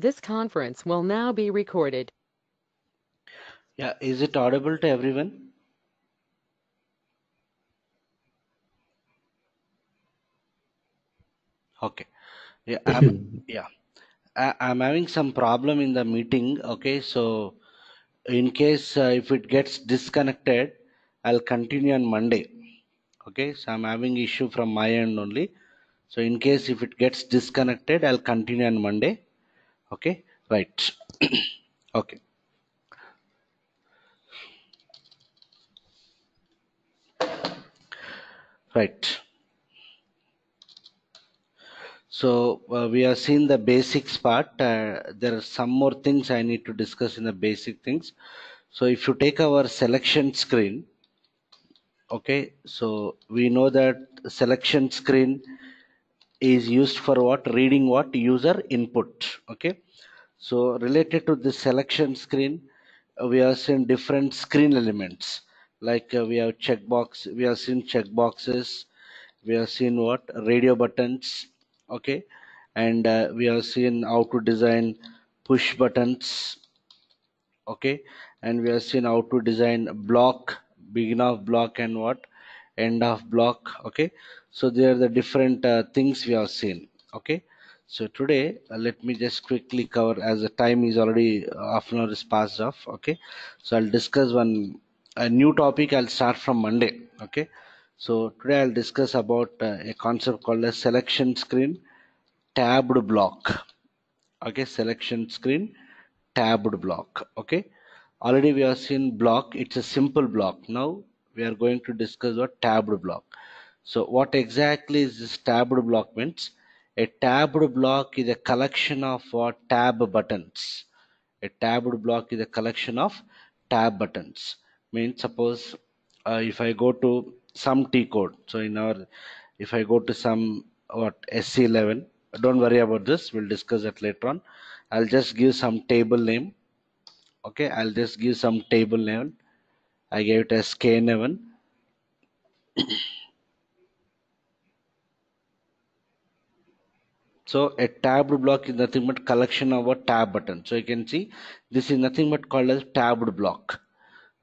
This conference will now be recorded. Yeah, is it audible to everyone? Okay. Yeah, I'm, yeah. I, I'm having some problem in the meeting. Okay, so in case uh, if it gets disconnected, I'll continue on Monday. Okay, so I'm having issue from my end only. So in case if it gets disconnected, I'll continue on Monday okay right okay right so uh, we have seen the basics part uh, there are some more things i need to discuss in the basic things so if you take our selection screen okay so we know that selection screen is used for what reading what user input okay so related to the selection screen uh, we have seen different screen elements like uh, we have checkbox we have seen checkboxes we have seen what radio buttons okay and uh, we have seen how to design push buttons okay and we have seen how to design block begin of block and what end of block okay so there are the different uh, things we have seen okay so today uh, let me just quickly cover as the time is already uh, half an hour is passed off okay so i'll discuss one a new topic i'll start from monday okay so today i'll discuss about uh, a concept called a selection screen tabbed block okay selection screen tabbed block okay already we have seen block it's a simple block now we are going to discuss what tabbed block so what exactly is this tabbed block means? A tabbed block is a collection of what tab buttons. A tabbed block is a collection of tab buttons. Means suppose uh, if I go to some T code. So in our, if I go to some what SC11, don't worry about this. We'll discuss that later on. I'll just give some table name. Okay, I'll just give some table name. I gave it as K11. so a tabbed block is nothing but collection of a tab button so you can see this is nothing but called as tabbed block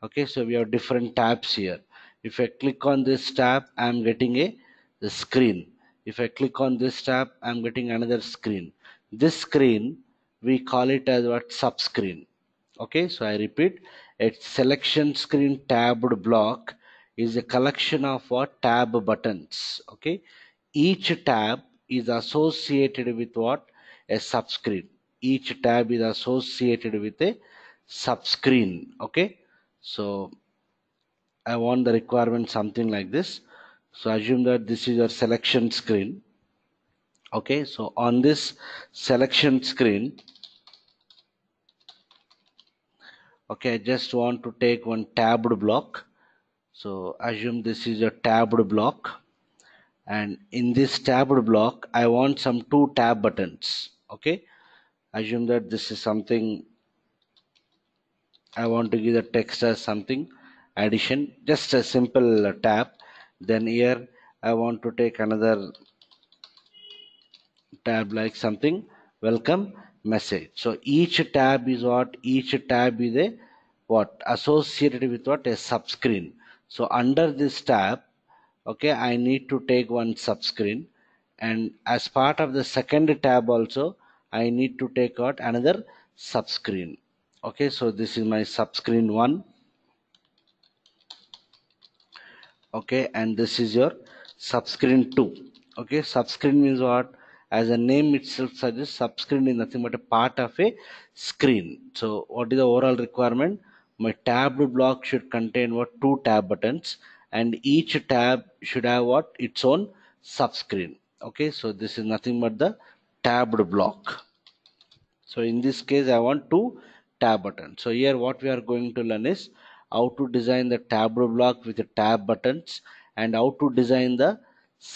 okay so we have different tabs here if I click on this tab I'm getting a, a screen if I click on this tab I'm getting another screen this screen we call it as what sub screen okay so I repeat a selection screen tabbed block is a collection of what tab buttons okay each tab is associated with what? A subscreen. Each tab is associated with a subscreen. Okay. So I want the requirement something like this. So assume that this is your selection screen. Okay. So on this selection screen, okay i just want to take one tabbed block so assume this is a tabbed block and in this tabbed block I want some two tab buttons okay assume that this is something I want to give the text as something addition just a simple uh, tab then here I want to take another tab like something welcome message so each tab is what each tab is a what associated with what a subscreen so under this tab okay I need to take one subscreen and as part of the second tab also I need to take out another subscreen okay so this is my subscreen one okay and this is your subscreen two okay subscreen means what as the name itself suggests subscreen is nothing but a part of a screen so what is the overall requirement my tab block should contain what two tab buttons and each tab should have what its own subscreen okay so this is nothing but the tabbed block so in this case i want two tab buttons so here what we are going to learn is how to design the tabbed block with the tab buttons and how to design the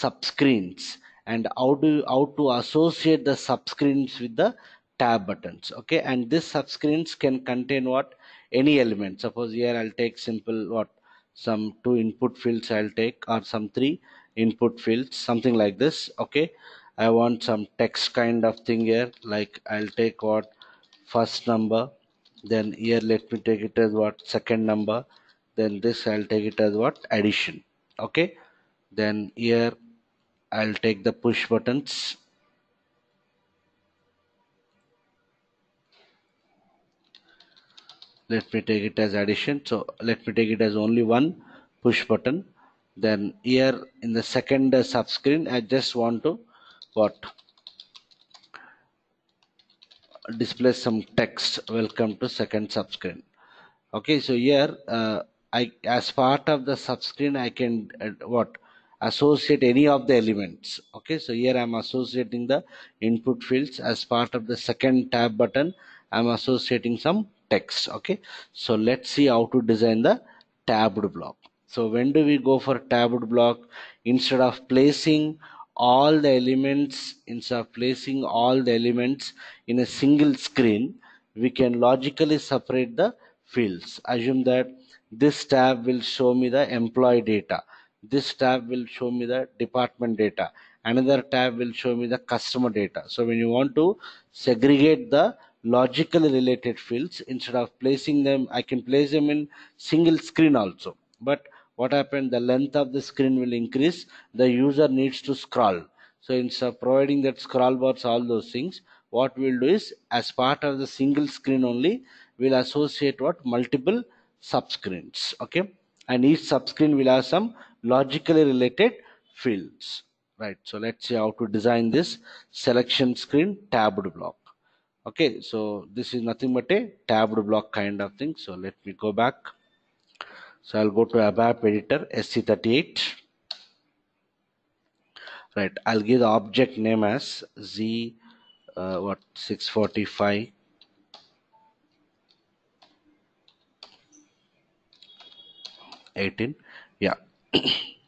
subscreens and how to how to associate the subscreens with the tab buttons okay and this subscreens can contain what any element suppose here i'll take simple what some two input fields I'll take or some three input fields something like this okay I want some text kind of thing here like I'll take what first number then here let me take it as what second number then this I'll take it as what addition okay then here I'll take the push buttons let me take it as addition so let me take it as only one push button then here in the second uh, sub screen I just want to what display some text welcome to second sub screen okay so here uh, I as part of the sub screen I can uh, what associate any of the elements okay so here I'm associating the input fields as part of the second tab button I'm associating some text okay so let's see how to design the tabbed block so when do we go for tabbed block instead of placing all the elements instead of placing all the elements in a single screen we can logically separate the fields assume that this tab will show me the employee data this tab will show me the department data another tab will show me the customer data so when you want to segregate the logically related fields instead of placing them I can place them in single screen also but what happened the length of the screen will increase the user needs to scroll so instead of providing that scroll bars all those things what we'll do is as part of the single screen only we'll associate what multiple subscreens okay and each subscreen will have some logically related fields right so let's see how to design this selection screen tabbed block okay so this is nothing but a tabbed block kind of thing so let me go back so I'll go to ABAP editor SC38 right I'll give the object name as Z uh, what 645 18 yeah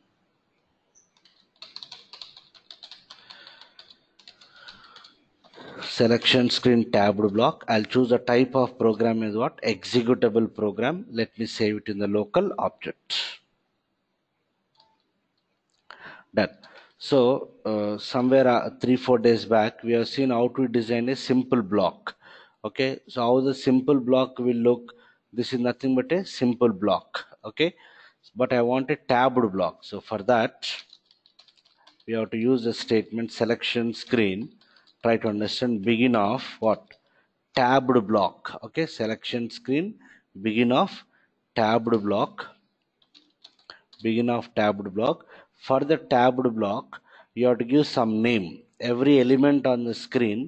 selection screen tabbed block I'll choose the type of program is what executable program let me save it in the local object done so uh, somewhere uh, three four days back we have seen how to design a simple block okay so how the simple block will look this is nothing but a simple block okay but I want a tabbed block so for that we have to use the statement selection screen try to understand begin of what tabbed block okay selection screen begin of tabbed block begin of tabbed block for the tabbed block you have to give some name every element on the screen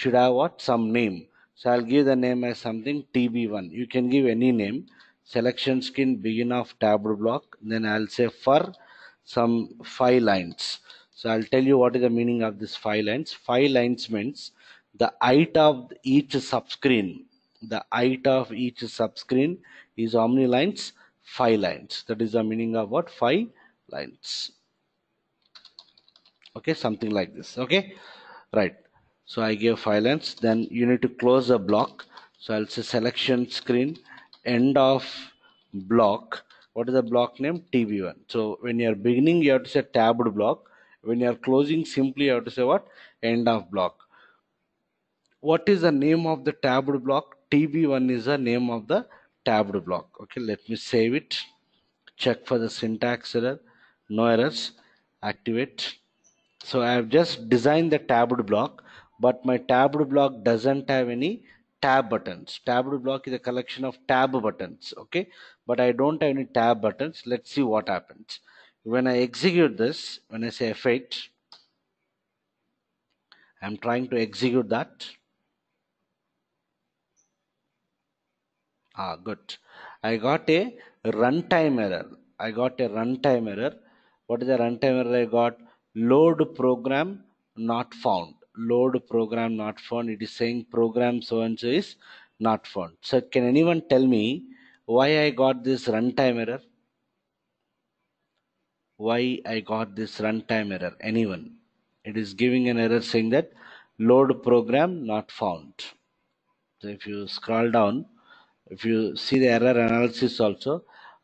should have what some name so i'll give the name as something tb1 you can give any name selection screen begin of tabbed block then i'll say for some five lines so I'll tell you what is the meaning of this five lines. Five lines means the height of each subscreen. The height of each subscreen is how many lines? Five lines. That is the meaning of what? Five lines. Okay, something like this. Okay, right. So I give five lines. Then you need to close the block. So I'll say selection screen, end of block. What is the block name? TV one So when you are beginning, you have to say tabbed block when you are closing simply you have to say what end of block what is the name of the tabbed block tb1 is the name of the tabbed block okay let me save it check for the syntax error no errors activate so i have just designed the tabbed block but my tabbed block doesn't have any tab buttons tabbed block is a collection of tab buttons okay but i don't have any tab buttons let's see what happens when I execute this, when I say F8, I'm trying to execute that. Ah, good. I got a runtime error. I got a runtime error. What is the runtime error I got? Load program not found. Load program not found. It is saying program so and so is not found. So can anyone tell me why I got this runtime error? why I got this runtime error anyone it is giving an error saying that load program not found so if you scroll down if you see the error analysis also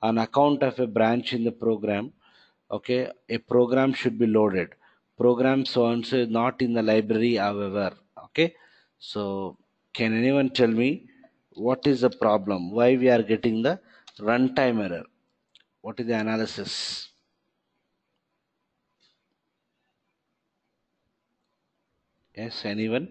on account of a branch in the program okay a program should be loaded program so and so is not in the library however okay so can anyone tell me what is the problem why we are getting the runtime error what is the analysis Yes, anyone?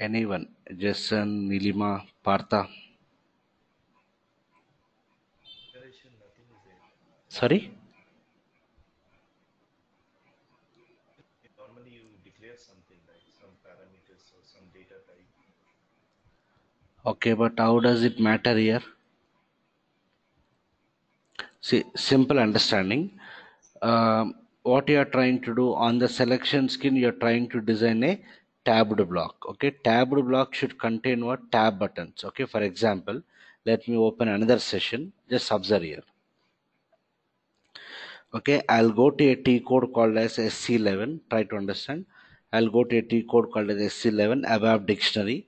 Anyone? Jason, Nilima, Partha. Sorry? okay but how does it matter here see simple understanding uh, what you are trying to do on the selection skin you're trying to design a tabbed block okay tabbed block should contain what tab buttons okay for example let me open another session just observe here okay i'll go to a t code called as sc11 try to understand i'll go to a t code called as sc11 above dictionary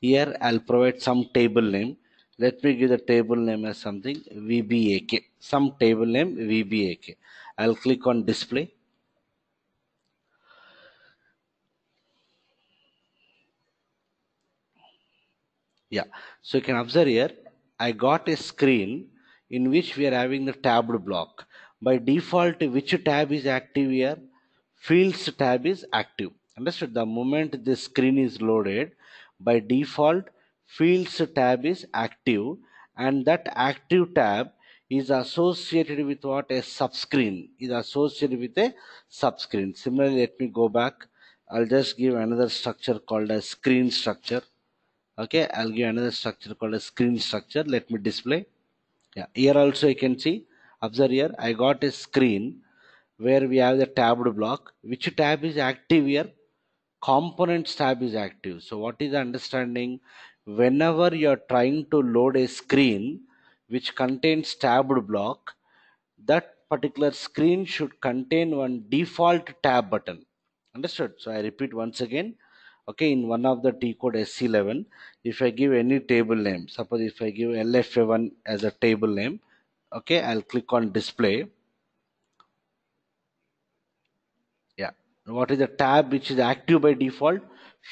here I'll provide some table name. Let me give the table name as something VBAK. Some table name VBAK. I'll click on display. Yeah, so you can observe here, I got a screen in which we are having the tabbed block. By default, which tab is active here? Fields tab is active. Understood? The moment this screen is loaded, by default fields tab is active and that active tab is associated with what a subscreen is associated with a subscreen similarly let me go back i'll just give another structure called a screen structure okay i'll give another structure called a screen structure let me display yeah here also you can see observe here i got a screen where we have the tabbed block which tab is active here components tab is active. So what is the understanding? Whenever you're trying to load a screen which contains tabbed block, that particular screen should contain one default tab button. Understood? So I repeat once again. Okay, in one of the T code SC11, if I give any table name, suppose if I give LFA1 as a table name, okay, I'll click on display what is the tab which is active by default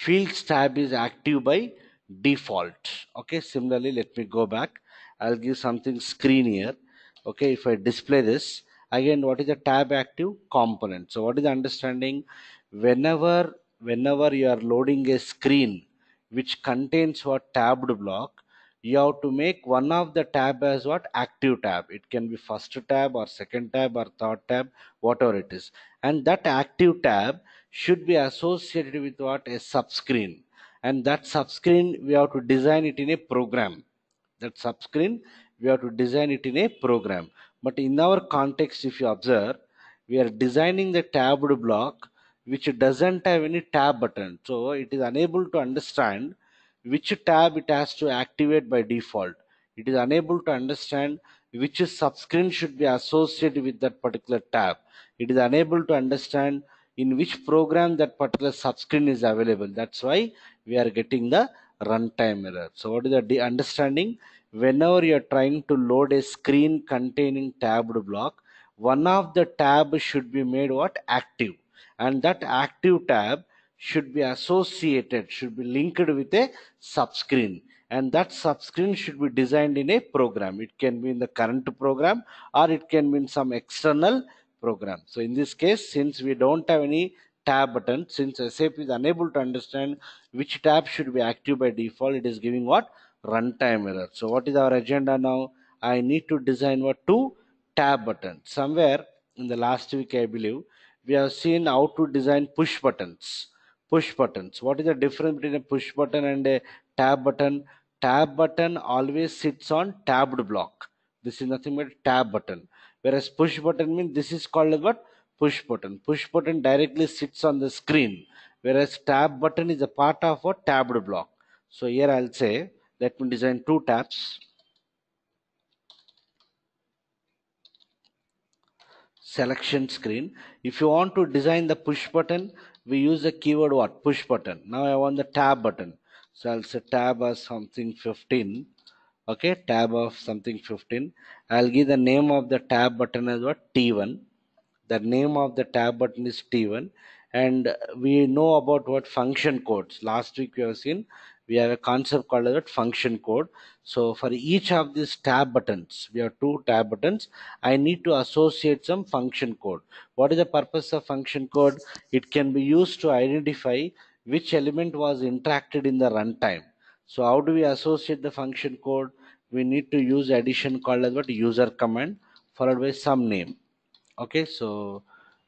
fields tab is active by default okay similarly let me go back i'll give something screen here okay if i display this again what is the tab active component so what is the understanding whenever whenever you are loading a screen which contains what tabbed block you have to make one of the tab as what active tab it can be first tab or second tab or third tab whatever it is and that active tab should be associated with what a subscreen and that subscreen we have to design it in a program that subscreen we have to design it in a program but in our context if you observe we are designing the tabbed block which doesn't have any tab button so it is unable to understand which tab it has to activate by default. It is unable to understand which subscreen should be associated with that particular tab. It is unable to understand in which program that particular subscreen is available. That's why we are getting the runtime error. So what is the understanding? Whenever you are trying to load a screen containing tabbed block, one of the tab should be made what? Active. And that active tab should be associated, should be linked with a subscreen. And that subscreen should be designed in a program. It can be in the current program or it can be in some external program. So in this case, since we don't have any tab button, since SAP is unable to understand which tab should be active by default, it is giving what? Runtime error. So what is our agenda now? I need to design what? Two tab button. Somewhere in the last week, I believe, we have seen how to design push buttons push buttons. What is the difference between a push button and a tab button? Tab button always sits on tabbed block. This is nothing but tab button. Whereas push button means this is called what? Push button. Push button directly sits on the screen. Whereas tab button is a part of a tabbed block. So here I'll say, let me design two tabs. Selection screen. If you want to design the push button, we use the keyword what push button now i want the tab button so i'll say tab as something 15 okay tab of something 15 i'll give the name of the tab button as what t1 the name of the tab button is t1 and we know about what function codes last week we have seen we have a concept called as function code so for each of these tab buttons we have two tab buttons i need to associate some function code what is the purpose of function code it can be used to identify which element was interacted in the runtime so how do we associate the function code we need to use addition called as what user command followed by some name okay so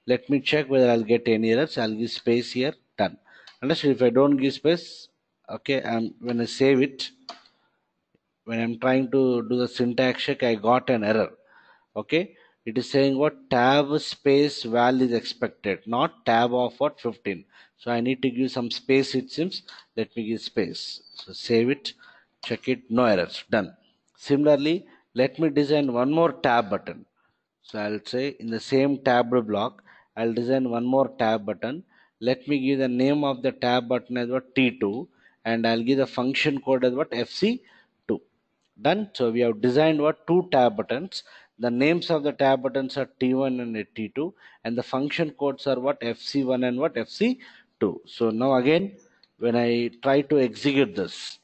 let me check whether i'll get any errors i'll give space here done Unless if i don't give space okay and when I save it when I'm trying to do the syntax check I got an error okay it is saying what tab space val is expected not tab of what 15 so I need to give some space it seems let me give space so save it check it no errors done similarly let me design one more tab button so I'll say in the same tab block I'll design one more tab button let me give the name of the tab button as what T2 and I'll give the function code as what FC2 done so we have designed what two tab buttons the names of the tab buttons are T1 and T2 and the function codes are what FC1 and what FC2 so now again when I try to execute this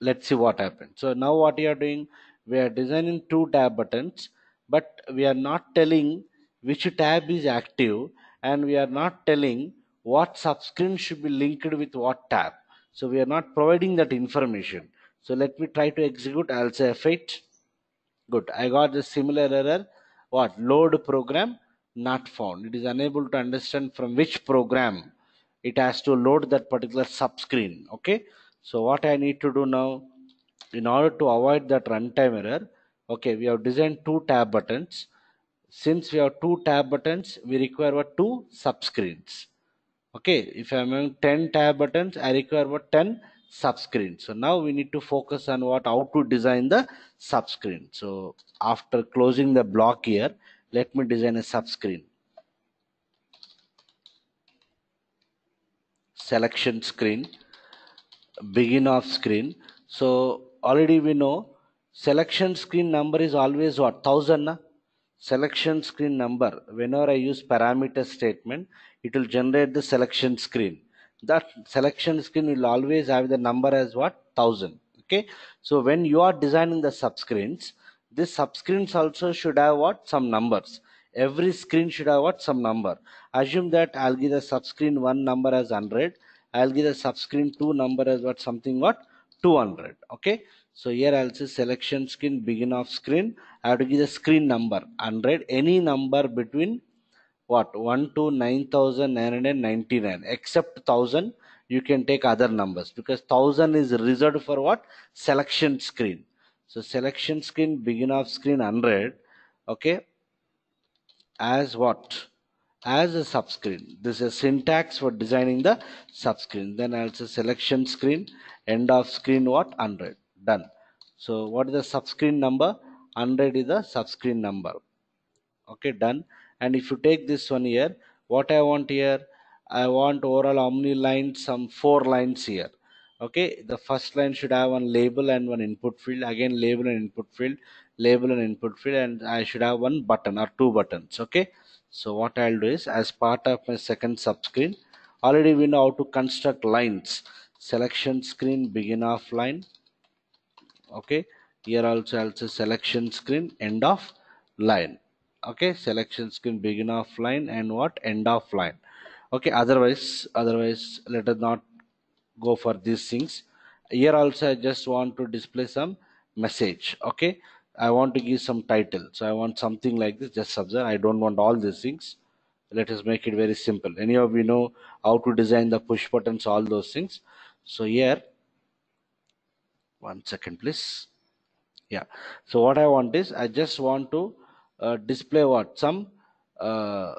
let's see what happens so now what we are doing we are designing two tab buttons but we are not telling which tab is active and we are not telling what subscreen should be linked with what tab so we are not providing that information. So let me try to execute. I'll say F8. Good. I got the similar error. What? Load program not found. It is unable to understand from which program it has to load that particular subscreen. Okay. So what I need to do now in order to avoid that runtime error. Okay. We have designed two tab buttons. Since we have two tab buttons, we require what? Two subscreens okay if i'm having 10 tab buttons i require about 10 subscreen so now we need to focus on what how to design the subscreen so after closing the block here let me design a subscreen selection screen begin of screen so already we know selection screen number is always what 1000 na? selection screen number whenever I use parameter statement it will generate the selection screen that selection screen will always have the number as what thousand okay so when you are designing the subscreens this subscreens also should have what some numbers every screen should have what some number assume that I'll give the subscreen one number as 100 I'll give the subscreen two number as what something what 200 okay so here I'll say selection screen, begin of screen. I have to give the screen number 100, any number between what 1 to 9999 except 1000 you can take other numbers because 1000 is reserved for what selection screen. So selection screen, begin of screen 100, okay, as what? As a subscreen. This is syntax for designing the subscreen. Then I'll say selection screen, end of screen what? 100 done so what is the subscreen number 100 is the subscreen number okay done and if you take this one here what i want here i want overall how many lines some four lines here okay the first line should have one label and one input field again label and input field label and input field and i should have one button or two buttons okay so what i'll do is as part of my second subscreen already we know how to construct lines selection screen begin of line okay here also I'll say selection screen end of line okay selection screen begin of line and what end of line okay otherwise otherwise let us not go for these things here also I just want to display some message okay I want to give some title so I want something like this just observe. I don't want all these things let us make it very simple any of you know how to design the push buttons all those things so here one second please yeah so what i want is i just want to uh, display what some uh,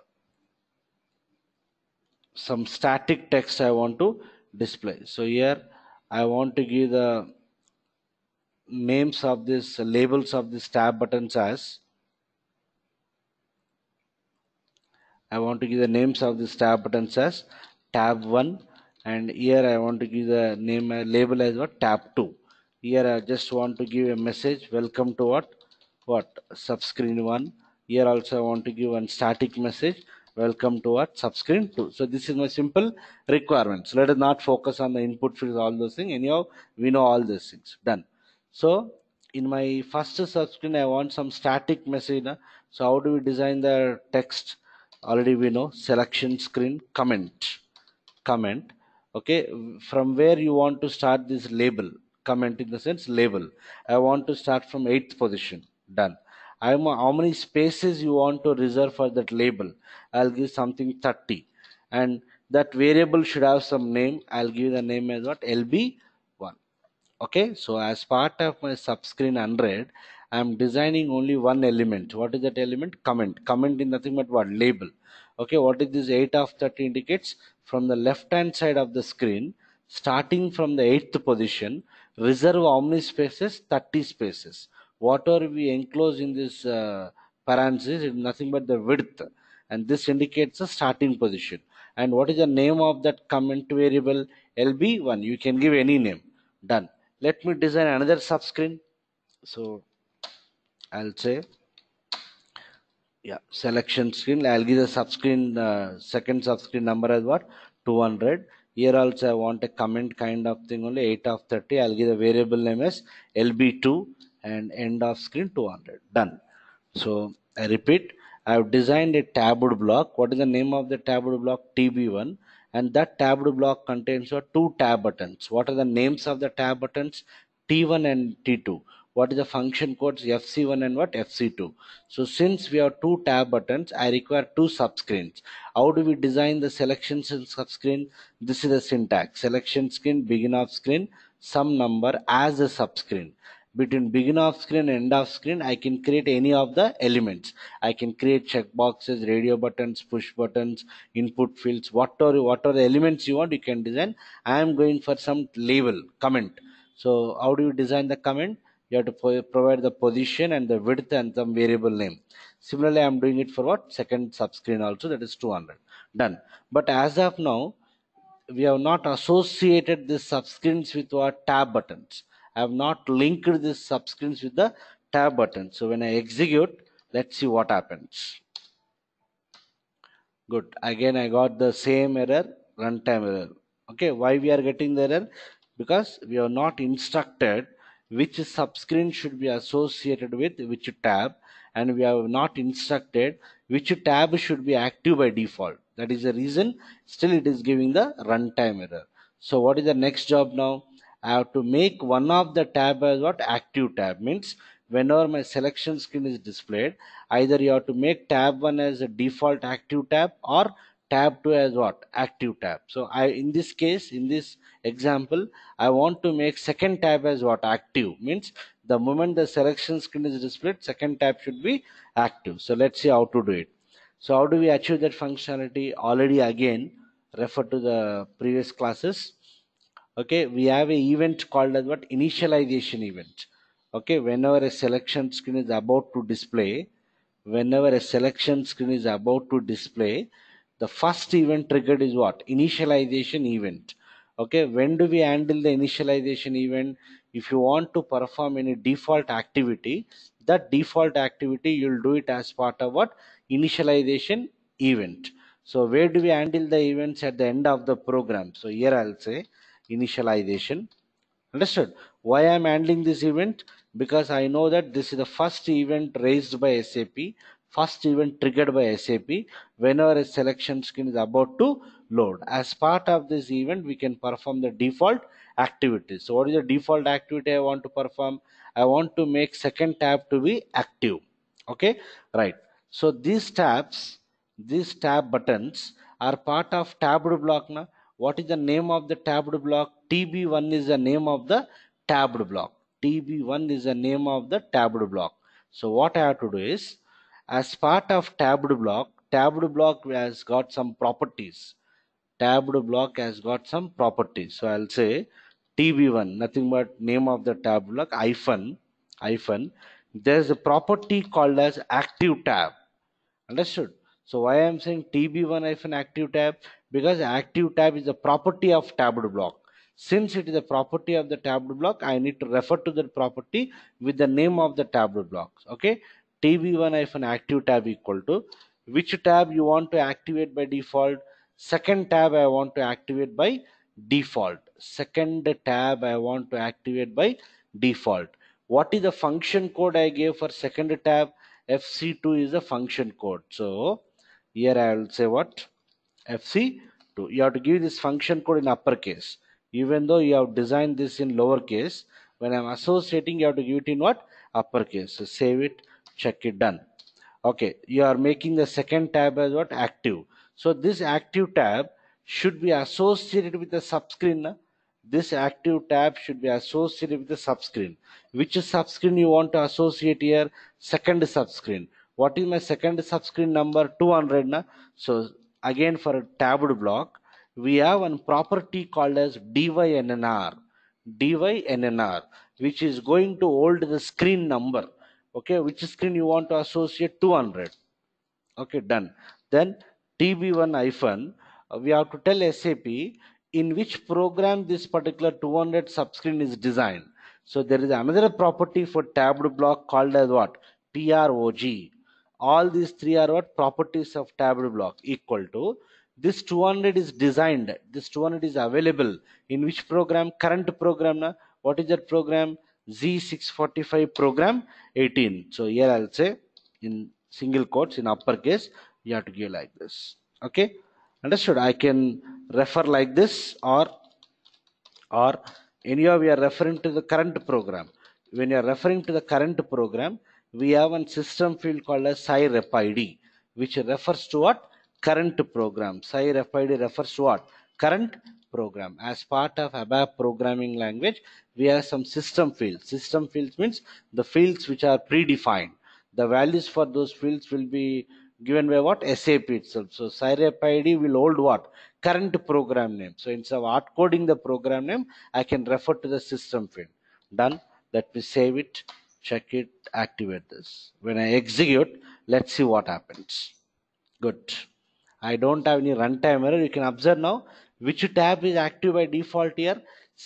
some static text i want to display so here i want to give the names of this uh, labels of this tab buttons as I want to give the names of this tab buttons as tab 1 and here I want to give the name uh, label as what tab 2 here I just want to give a message welcome to what what subscreen 1 here also I want to give one static message welcome to what subscreen 2 so this is my simple requirements so let us not focus on the input fields all those things anyhow we know all these things done so in my first subscreen I want some static message so how do we design the text already we know selection screen comment comment okay from where you want to start this label comment in the sense label i want to start from eighth position done i'm how many spaces you want to reserve for that label i'll give something 30 and that variable should have some name i'll give the name as what lb1 okay so as part of my subscreen 100 i'm designing only one element what is that element comment comment in nothing but what label okay what is this 8 of 30 indicates from the left hand side of the screen starting from the eighth position reserve how many spaces 30 spaces whatever we enclose in this uh, parenthesis is nothing but the width and this indicates the starting position and what is the name of that comment variable lb1 you can give any name done let me design another subscreen so i'll say yeah selection screen i'll give the subscreen uh, second subscreen number as what 200 here also I want a comment kind of thing only 8 of 30. I'll give the variable name as LB2 and end of screen 200. Done. So I repeat, I've designed a tabbed block. What is the name of the tabbed block? TB1. And that tabbed block contains two tab buttons. What are the names of the tab buttons? T1 and T2 what is the function codes fc1 and what fc2 so since we have two tab buttons i require two subscreens how do we design the selection subscreen this is the syntax selection screen begin of screen some number as a subscreen between begin of screen and end of screen i can create any of the elements i can create checkboxes radio buttons push buttons input fields What are the elements you want you can design i am going for some label comment so how do you design the comment you have to provide the position and the width and some variable name. Similarly, I'm doing it for what? Second subscreen also, that is 200. Done. But as of now, we have not associated these subscreens with our tab buttons. I have not linked these subscreens with the tab button. So when I execute, let's see what happens. Good. Again, I got the same error, runtime error. Okay, why we are getting the error? Because we are not instructed which subscreen should be associated with which tab and we have not instructed which tab should be active by default that is the reason still it is giving the runtime error so what is the next job now i have to make one of the tab as what active tab means whenever my selection screen is displayed either you have to make tab 1 as a default active tab or tab to as what active tab so i in this case in this example i want to make second tab as what active means the moment the selection screen is displayed second tab should be active so let's see how to do it so how do we achieve that functionality already again refer to the previous classes okay we have a event called as what initialization event okay whenever a selection screen is about to display whenever a selection screen is about to display the first event triggered is what initialization event okay when do we handle the initialization event if you want to perform any default activity that default activity you'll do it as part of what initialization event so where do we handle the events at the end of the program so here i'll say initialization understood why i'm handling this event because i know that this is the first event raised by sap first event triggered by SAP whenever a selection screen is about to load. As part of this event, we can perform the default activities. So what is the default activity I want to perform? I want to make second tab to be active. Okay, right. So these tabs, these tab buttons are part of tabbed block. Na? What is the name of the tabbed block? TB1 is the name of the tabbed block. TB1 is the name of the tabbed block. So what I have to do is as part of tabbed block, tabbed block has got some properties. Tabbed block has got some properties. So I'll say TB1, nothing but name of the tab block, hyphen, hyphen. There's a property called as active tab. Understood? So why I'm saying TB1 hyphen active tab? Because active tab is a property of tabbed block. Since it is a property of the tabbed block, I need to refer to that property with the name of the tabbed block. Okay tb1-active tab equal to which tab you want to activate by default second tab I want to activate by default second tab I want to activate by default what is the function code I gave for second tab fc2 is the function code so here I will say what fc2 you have to give this function code in uppercase even though you have designed this in lowercase when I'm associating you have to give it in what uppercase so save it check it done okay you are making the second tab as what active so this active tab should be associated with the subscreen na? this active tab should be associated with the subscreen which subscreen you want to associate here second subscreen what is my second subscreen number 200 na so again for a tabbed block we have one property called as dynnr dynnr which is going to hold the screen number okay which screen you want to associate 200 okay done then tb1 hyphen uh, we have to tell sap in which program this particular 200 subscreen is designed so there is another property for tabbed block called as what prog all these three are what properties of tabbed block equal to this 200 is designed this 200 is available in which program current program na what is that program Z645 program 18. So here I'll say in single quotes in uppercase, you have to give like this. Okay. Understood? I can refer like this or or any of you are referring to the current program. When you are referring to the current program, we have a system field called as SciRepID, which refers to what? Current program. SciRepID refers to what? Current program. As part of ABAP programming language, we have some system fields. System fields means the fields which are predefined. The values for those fields will be given by what? SAP itself. So SIRAP ID will hold what? Current program name. So instead of hard coding the program name, I can refer to the system field. Done. Let me save it, check it, activate this. When I execute, let's see what happens. Good. I don't have any runtime error. You can observe now which tab is active by default here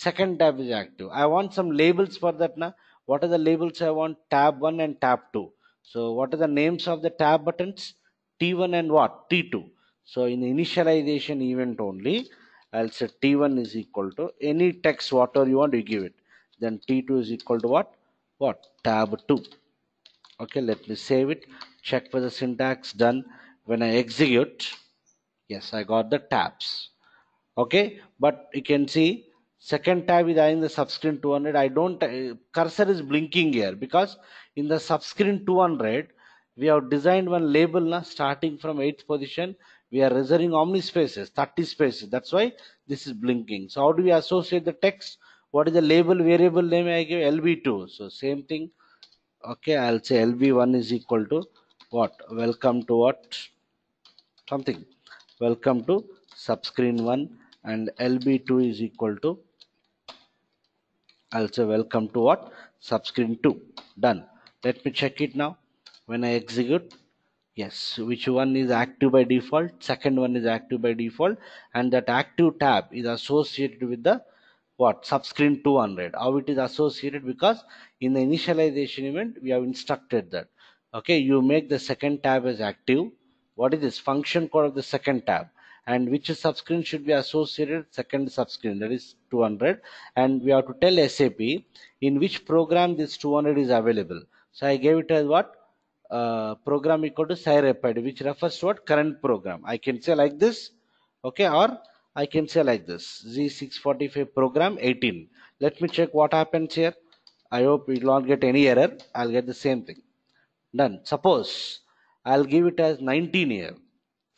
second tab is active i want some labels for that now what are the labels i want tab 1 and tab 2 so what are the names of the tab buttons t1 and what t2 so in initialization event only i'll say t1 is equal to any text whatever you want you give it then t2 is equal to what what tab 2 okay let me save it check for the syntax done when i execute yes i got the tabs okay but you can see second tab is in the subscreen 200 i don't uh, cursor is blinking here because in the subscreen 200 we have designed one label na, starting from 8th position we are reserving omni spaces 30 spaces that's why this is blinking so how do we associate the text what is the label variable name i give lb2 so same thing okay i'll say lb1 is equal to what welcome to what something welcome to subscreen 1 and LB2 is equal to I'll say welcome to what subscreen 2 done let me check it now when I execute yes which one is active by default second one is active by default and that active tab is associated with the what subscreen 200 how it is associated because in the initialization event we have instructed that okay you make the second tab as active what is this function code of the second tab and which subscreen should be associated second subscreen that is 200 and we have to tell SAP in which program this 200 is available. So I gave it as what uh, program equal to SIREPID which refers to what current program. I can say like this okay or I can say like this Z645 program 18. Let me check what happens here. I hope you do not get any error. I'll get the same thing. Done. Suppose I'll give it as 19 here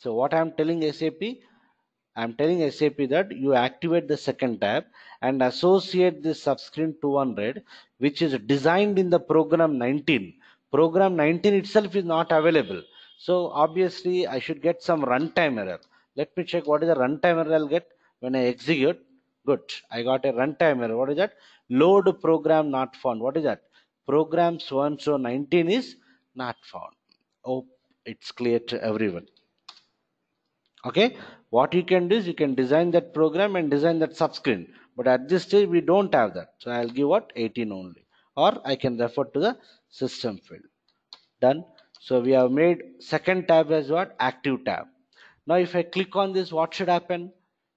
so what I am telling SAP, I am telling SAP that you activate the second tab and associate this subscreen to which is designed in the program 19. Program 19 itself is not available. So obviously I should get some runtime error. Let me check what is the runtime error I'll get when I execute. Good. I got a runtime error. What is that? Load program not found. What is that? Program so and so 19 is not found. Oh, it's clear to everyone okay what you can do is you can design that program and design that subscreen but at this stage we don't have that so i'll give what 18 only or i can refer to the system field done so we have made second tab as what active tab now if i click on this what should happen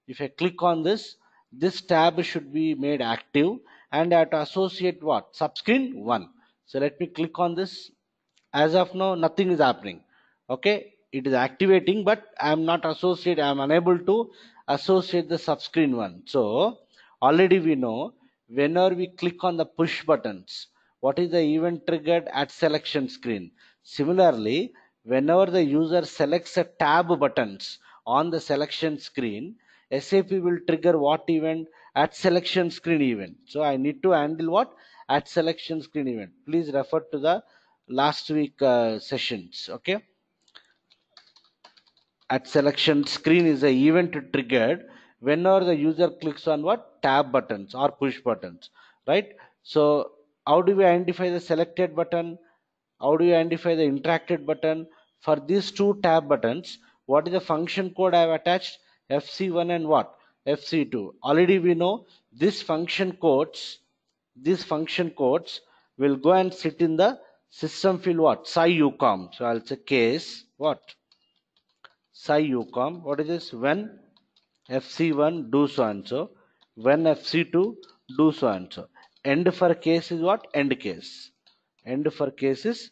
if i click on this this tab should be made active and I have to associate what subscreen 1 so let me click on this as of now nothing is happening okay it is activating but i am not associate i am unable to associate the subscreen one so already we know whenever we click on the push buttons what is the event triggered at selection screen similarly whenever the user selects a tab buttons on the selection screen sap will trigger what event at selection screen event so i need to handle what at selection screen event please refer to the last week uh, sessions okay at selection screen is a event triggered whenever the user clicks on what tab buttons or push buttons right so how do we identify the selected button how do you identify the interacted button for these two tab buttons what is the function code i have attached fc1 and what fc2 already we know this function codes these function codes will go and sit in the system field what psi ucom so i'll say case what psi u com. What is this? When fc1 do so and so. When fc2 do so and so. End for case is what? End case. End for case is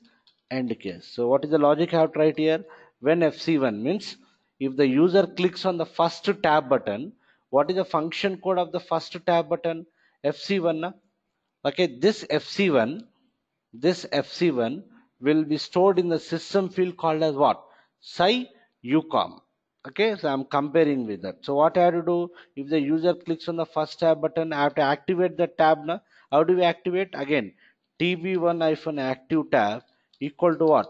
end case. So what is the logic I have tried here? When fc1 means if the user clicks on the first tab button, what is the function code of the first tab button? fc1. Na? Okay, this fc1, this fc1 will be stored in the system field called as what? Psi ucom okay so i'm comparing with that so what i have to do if the user clicks on the first tab button i have to activate the tab now how do we activate again tb1 iphone active tab equal to what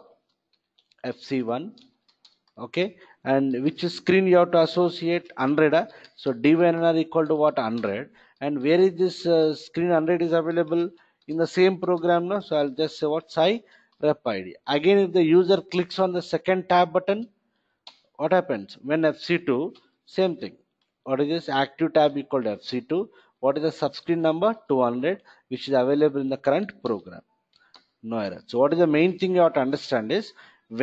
fc1 okay and which screen you have to associate 100 ah. so dvnr equal to what 100 and where is this uh, screen 100 is available in the same program now so i'll just say what i rep id again if the user clicks on the second tab button what happens when fc2 same thing what is this active tab equal to fc2 what is the subscreen number 200 which is available in the current program no error so what is the main thing you have to understand is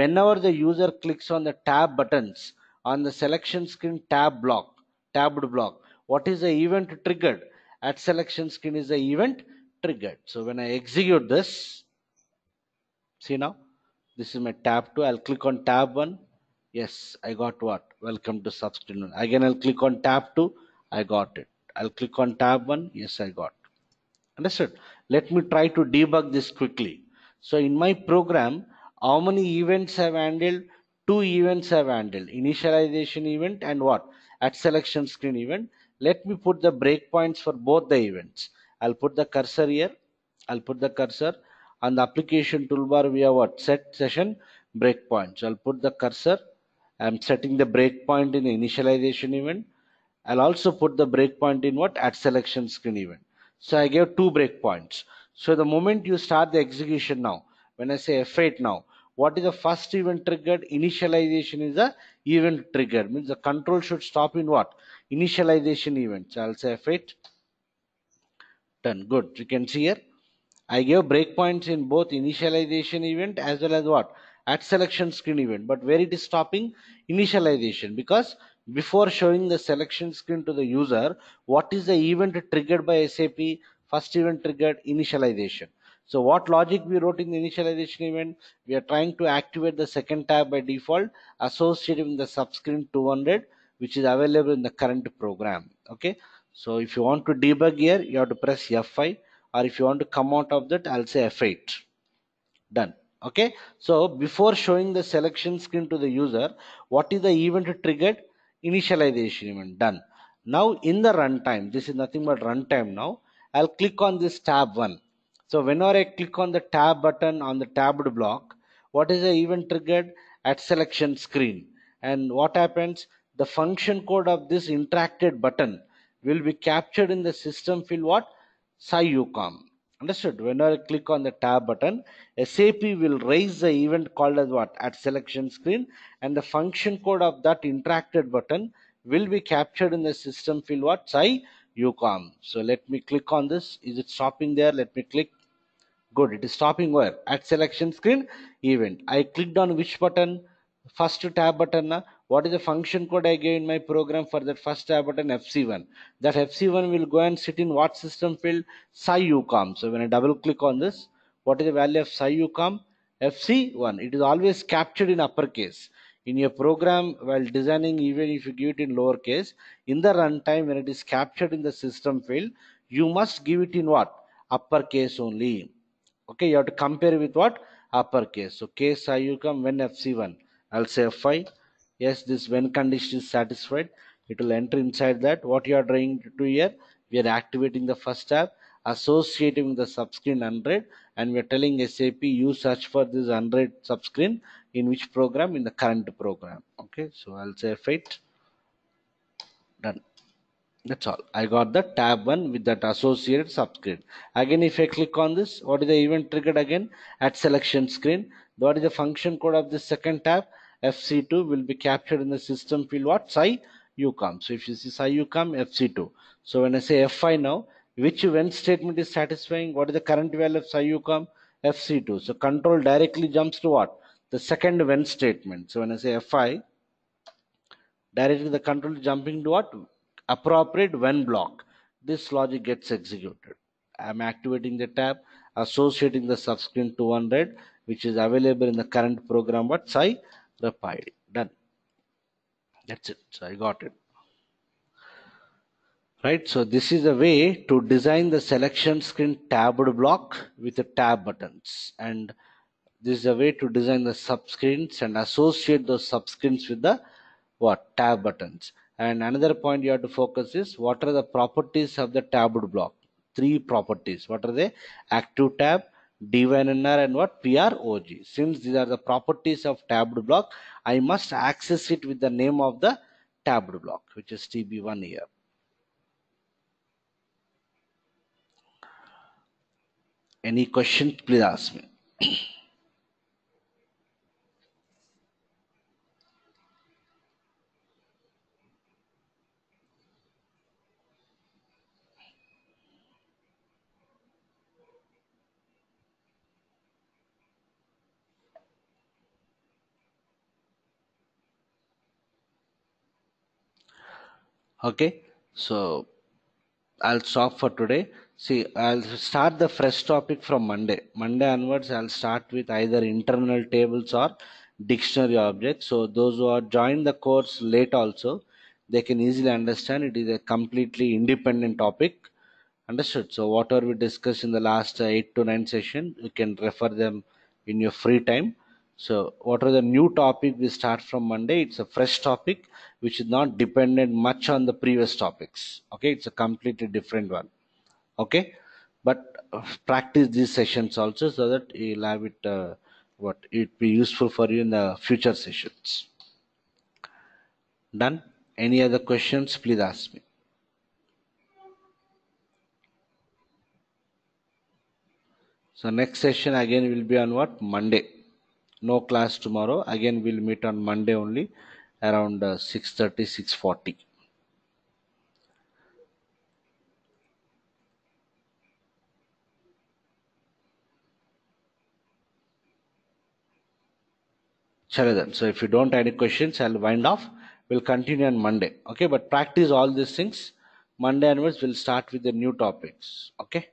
whenever the user clicks on the tab buttons on the selection screen tab block tabbed block what is the event triggered at selection screen is the event triggered so when i execute this see now this is my tab 2 i'll click on tab 1 Yes, I got what? Welcome to subscription. Again, I'll click on tab 2. I got it. I'll click on tab 1. Yes, I got. Understood? Let me try to debug this quickly. So in my program, how many events have handled? Two events have handled. Initialization event and what? At selection screen event. Let me put the breakpoints for both the events. I'll put the cursor here. I'll put the cursor on the application toolbar. We have what? Set session breakpoint. So I'll put the cursor I'm setting the breakpoint in the initialization event. I'll also put the breakpoint in what? At selection screen event. So I gave two breakpoints. So the moment you start the execution now, when I say F8 now, what is the first event triggered? Initialization is the event triggered. Means the control should stop in what? Initialization event. So I'll say F8. Done. Good. You can see here. I gave breakpoints in both initialization event as well as what? at selection screen event but where it is stopping initialization because before showing the selection screen to the user what is the event triggered by sap first event triggered initialization so what logic we wrote in the initialization event we are trying to activate the second tab by default associated with the subscreen 200 which is available in the current program okay so if you want to debug here you have to press f5 or if you want to come out of that i'll say f8 done okay so before showing the selection screen to the user what is the event triggered initialization event done now in the runtime this is nothing but runtime now i'll click on this tab one so whenever i click on the tab button on the tabbed block what is the event triggered at selection screen and what happens the function code of this interacted button will be captured in the system field what SciUcom Understood? When I click on the tab button, SAP will raise the event called as what? At selection screen and the function code of that interacted button will be captured in the system field what? Psi UCOM. So let me click on this. Is it stopping there? Let me click. Good. It is stopping where? At selection screen event. I clicked on which button? First tab button. Na? what is the function code I gave in my program for that first tab button FC1. That FC1 will go and sit in what system field? SciUcom. So when I double click on this, what is the value of SciUcom? FC1. It is always captured in uppercase. In your program, while designing, even if you give it in lowercase, in the runtime, when it is captured in the system field, you must give it in what? Uppercase only. Okay, you have to compare with what? Uppercase. So case IUCOM when FC1. I'll say F5 yes this when condition is satisfied it will enter inside that what you are trying to do here we are activating the first tab associating the subscreen 100 and we are telling SAP you search for this 100 subscreen in which program in the current program okay so I'll say fit. done that's all I got the tab 1 with that associated subscreen again if I click on this what is the event triggered again at selection screen what is the function code of the second tab fc2 will be captured in the system field what psi u come so if you see psi u come fc2 so when i say fi now which when statement is satisfying what is the current value of psi u come fc2 so control directly jumps to what the second when statement so when i say fi directly the control jumping to what appropriate when block this logic gets executed i'm activating the tab associating the subscreen to one red which is available in the current program what psi the file done that's it so I got it right so this is a way to design the selection screen tabbed block with the tab buttons and this is a way to design the subscreens and associate those subscreens with the what tab buttons and another point you have to focus is what are the properties of the tabbed block three properties what are they active tab DVNR and what PROG. Since these are the properties of tabbed block, I must access it with the name of the tabbed block, which is TB1 here. Any questions? please ask me. okay so i'll stop for today see i'll start the fresh topic from monday monday onwards i'll start with either internal tables or dictionary objects so those who are joined the course late also they can easily understand it is a completely independent topic understood so whatever we discussed in the last 8 to 9 session you can refer them in your free time so what are the new topic we start from Monday? It's a fresh topic which is not dependent much on the previous topics. Okay, it's a completely different one. Okay, but uh, practice these sessions also so that you'll have it uh, what it be useful for you in the future sessions. Done? Any other questions? Please ask me. So next session again will be on what? Monday no class tomorrow again we'll meet on monday only around uh, 6.30 6.40 So if you don't have any questions, I'll wind off. We'll continue on Monday. Okay, but practice all these things. Monday onwards, we'll start with the new topics. Okay.